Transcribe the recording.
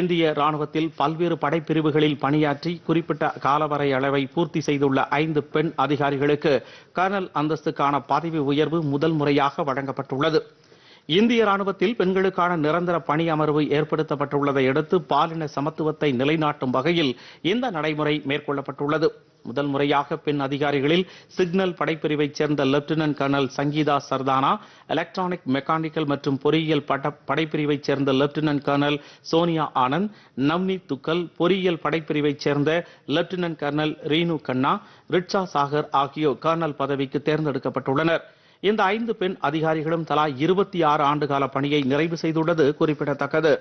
இந்திய ராணுவத்தில் பல்வேறு படைப்பிரிவுகளில் பணியாற்றி குறிப்பிட்ட காலவரை அளவை பூர்த்தி செய்துள்ள ஐந்து பெண் அதிகாரிகளுக்கு கர்னல் அந்தஸ்துக்கான பதவி உயர்வு முதல் முறையாக வழங்கப்பட்டுள்ளது இந்திய ராணுவத்தில் பெண்களுக்கான நிரந்தர பணி அமர்வு ஏற்படுத்தப்பட்டுள்ளதை அடுத்து பாலின சமத்துவத்தை நிலைநாட்டும் வகையில் இந்த நடைமுறை மேற்கொள்ளப்பட்டுள்ளது முதல் முறையாக பெண் அதிகாரிகளில் சிக்னல் படைப்பிரிவைச் சேர்ந்த lieutenant colonel Sangeeta Sardana electronic mechanical மற்றும் பொறியியல் பட படைப்பிரிவைச் சேர்ந்த லெப்டினன்ட் கர்னல் சோனியா ஆனந்த் நவ்னி துக்கல் பொறியியல் படைப்பிரிவைச் சேர்ந்த லெப்டினன்ட் கர்னல் ரீனு கண்ணா ரிட்சா சாகர் ஆகியோர் கர்னல் பதவிக்கு தேர்ந்தெடுக்கப்பட்டுள்ளனர் இந்த ஐந்து பெண் அதிகாரிகளும் தலா இருபத்தி ஆறு ஆண்டுகால பணியை நிறைவு செய்துள்ளது குறிப்பிடத்தக்கது